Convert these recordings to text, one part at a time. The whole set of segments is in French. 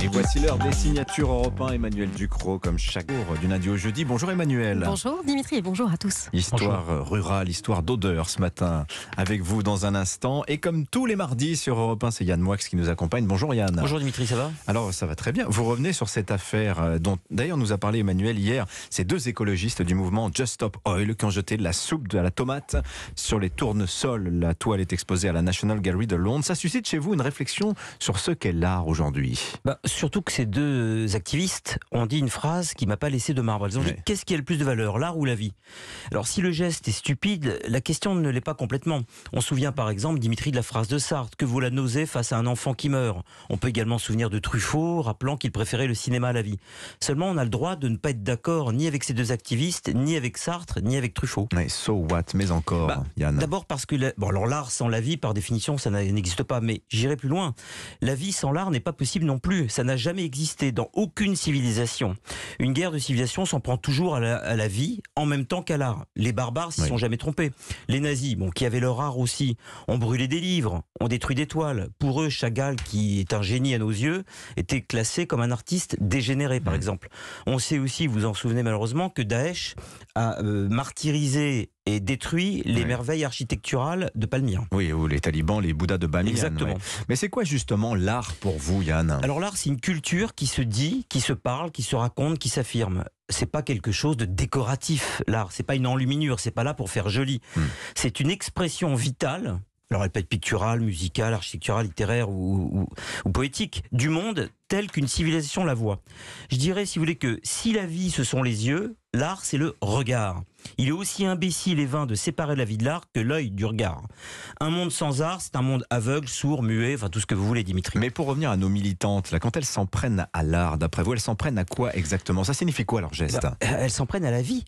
Et voici l'heure des signatures européens. Emmanuel Ducrot, comme chaque jour, du lundi au jeudi. Bonjour Emmanuel. Bonjour Dimitri et bonjour à tous. Histoire rurale, histoire d'odeur ce matin, avec vous dans un instant. Et comme tous les mardis sur Europe 1, c'est Yann Moix qui nous accompagne. Bonjour Yann. Bonjour Dimitri, ça va Alors ça va très bien. Vous revenez sur cette affaire euh, dont d'ailleurs nous a parlé Emmanuel hier. Ces deux écologistes du mouvement Just Stop Oil qui ont jeté de la soupe de la tomate sur les tournesols. La toile est exposée à la National Gallery de Londres. Ça suscite chez vous une réflexion sur ce qu'est l'art aujourd'hui bah, Surtout que ces deux activistes ont dit une phrase qui m'a pas laissé de marbre. Ils ont dit qu'est-ce qui a le plus de valeur, l'art ou la vie Alors si le geste est stupide, la question ne l'est pas complètement. On se souvient par exemple, Dimitri, de la phrase de Sartre, que voulez-vous la nausée face à un enfant qui meurt On peut également se souvenir de Truffaut, rappelant qu'il préférait le cinéma à la vie. Seulement, on a le droit de ne pas être d'accord ni avec ces deux activistes, ni avec Sartre, ni avec Truffaut. Mais so what, mais encore, bah, Yann D'abord parce que... Bon, alors l'art sans la vie, par définition, ça n'existe pas, mais j'irai plus loin. La vie sans l'art n'est pas possible non plus ça n'a jamais existé dans aucune civilisation. Une guerre de civilisation s'en prend toujours à la, vie en même temps qu'à l'art. Les barbares s'y sont jamais trompés. Les nazis, bon, qui avaient leur art aussi, ont brûlé des livres, ont détruit des toiles. Pour eux, Chagall, qui est un génie à nos yeux, était classé comme un artiste dégénéré, par exemple. On sait aussi, vous en souvenez malheureusement, que Daesh a euh, martyrisé et détruit les merveilles architecturales de Palmyre. Oui, ou les talibans, les bouddhas de Bamiyan. Exactement. Mais c'est quoi justement l'art pour vous, Yann Alors l'art, c'est une culture qui se dit, qui se parle, qui se raconte, qui s'affirme c'est pas quelque chose de décoratif l'art, c'est pas une enluminure, c'est pas là pour faire joli. Hmm. C'est une expression vitale. Alors elle peut être picturale, musicale, architecturale, littéraire ou poétique du monde tel qu'une civilisation la voit. Je dirais, si vous voulez, que si la vie ce sont les yeux, l'art c'est le regard. Il est aussi imbécile et vain de séparer la vie de l'art que l'œil du regard. Un monde sans art, c'est un monde aveugle, sourd, muet, enfin tout ce que vous voulez, Dimitri. Mais pour revenir à nos militantes, quand elles s'en prennent à l'art, d'après vous, elles s'en prennent à quoi exactement Ça signifie quoi leur geste bah, euh, Elles s'en prennent à la vie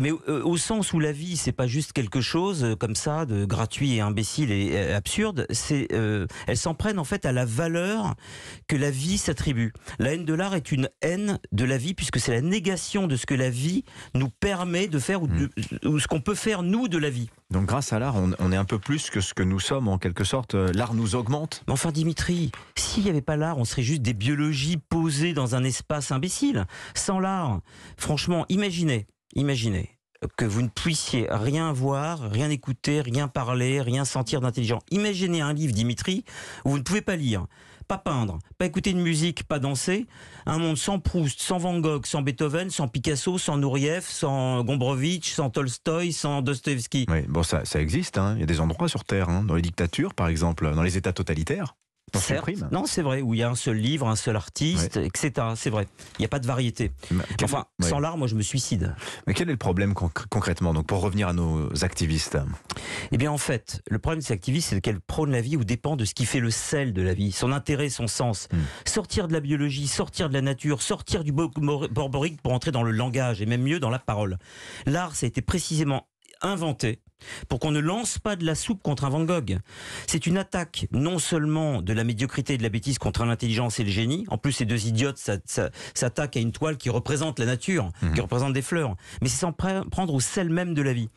mais euh, au sens où la vie, c'est pas juste quelque chose euh, comme ça de gratuit et imbécile et euh, absurde. C'est, elle elles s'en prennent en fait à la valeur que la vie s'attribue. La haine de l'art est une haine de la vie puisque c'est la négation de ce que la vie nous permet de faire ou, mm. ce qu'on peut faire nous de la vie. Donc grâce à l'art, on, on, est un peu plus que ce que nous sommes en quelque sorte. L'art nous augmente. enfin Dimitri, s'il n'y avait pas l'art, on serait juste des biologies posées dans un espace imbécile. Sans l'art, franchement, imaginez Imaginez que vous ne puissiez rien voir, rien écouter, rien parler, rien sentir d'intelligent. Imaginez un livre, Dimitri, où vous ne pouvez pas lire, pas peindre, pas écouter de musique, pas danser. Un monde sans Proust, sans Van Gogh, sans Beethoven, sans Picasso, sans Nouriev, sans Gombrowicz, sans Tolstoï, sans Dostoevsky. Oui, bon, ça, existe. Hein. Il y a des endroits sur Terre, hein. dans les dictatures, par exemple, dans les États totalitaires non, c'est vrai, où il y a un seul livre, un seul artiste, etc. C'est vrai. Il n'y a pas de variété. enfin, sans l'art, moi, je me suicide. Mais quel est le problème concrètement Donc, pour revenir à nos activistes. Eh bien, en fait, le problème de ces activistes, c'est qu'elles prônent la vie ou dépend de ce qui fait le sel de la vie, son intérêt, son sens. Hmm. Sortir de la biologie, sortir de la nature, sortir du borborique pour entrer dans le langage et même mieux dans la parole. L'art, ça a été précisément inventé pour qu'on ne lance pas de la soupe contre un Van Gogh. C'est une attaque non seulement de la médiocrité et de la bêtise contre l'intelligence et le génie, en plus ces deux idiotes s'attaquent à une toile qui représente la nature, qui mhm. représente des fleurs, mais c'est s'en prendre au sel même de la vie.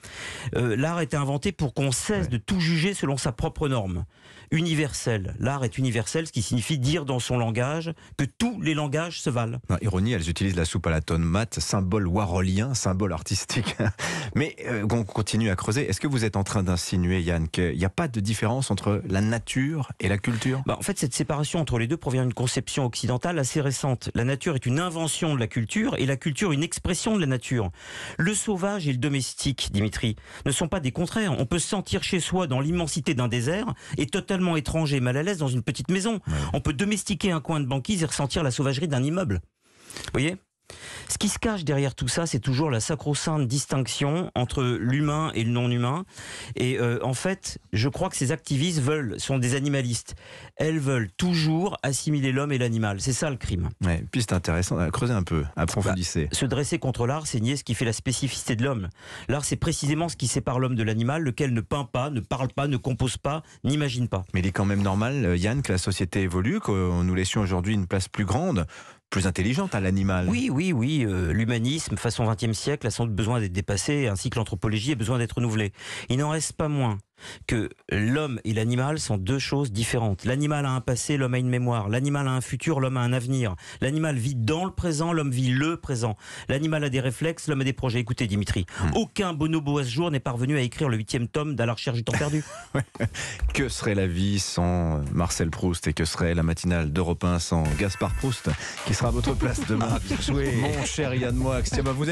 Euh, l'art a été inventé pour qu'on cesse de tout juger selon sa propre norme. Universelle. L'art est universel, ce qui signifie dire dans son langage que tous les langages se valent. ironie, elles utilisent la soupe à la tonne mat, symbole warolien, symbole artistique. mais euh, on continue à creuser est-ce que vous êtes en train d'insinuer, Yann, qu'il n'y a pas de différence entre la nature et la culture bah, En fait, cette séparation entre les deux provient d'une conception occidentale assez récente. La nature est une invention de la culture et la culture une expression de la nature. Le sauvage et le domestique, Dimitri, ne sont pas des contraires. On peut se sentir chez soi dans l'immensité d'un désert et totalement étranger, et mal à l'aise dans une petite maison. On peut domestiquer un coin de banquise et ressentir la sauvagerie d'un immeuble. Vous voyez ce qui se cache derrière tout ça, c'est toujours la sacro-sainte distinction entre l'humain et le non-humain. Et euh, en fait, je crois que ces activistes veulent, sont des animalistes. Elles veulent toujours assimiler l'homme et l'animal. C'est ça le crime. Ouais, puis c'est intéressant, euh, creusez un peu, approfondissez. Bah, se dresser contre l'art, c'est nier ce qui fait la spécificité de l'homme. L'art, c'est précisément ce qui sépare l'homme de l'animal, lequel ne peint pas, ne parle pas, ne compose pas, n'imagine pas. Mais il est quand même normal, euh, Yann, que la société évolue, qu'on nous laissions aujourd'hui une place plus grande plus intelligente à l'animal. Oui, oui, oui. Euh, l'humanisme, façon 20e siècle, a sans doute besoin d'être dépassé, ainsi que l'anthropologie a besoin d'être renouvelée. Il n'en reste pas moins que l'homme et l'animal sont deux choses différentes. L'animal a un passé, l'homme a une mémoire. L'animal a un futur, l'homme a un avenir. L'animal vit dans le présent, l'homme vit le présent. L'animal a des réflexes, l'homme a des projets. Écoutez, Dimitri, hmm. aucun bonobo à ce jour n'est parvenu à écrire le huitième tome d'À la recherche du temps perdu. que serait la vie sans Marcel Proust et que serait la matinale d'Europe 1 sans Gaspard Proust, qui sera à votre place demain. Ah, Mon cher Yann Moix, bah,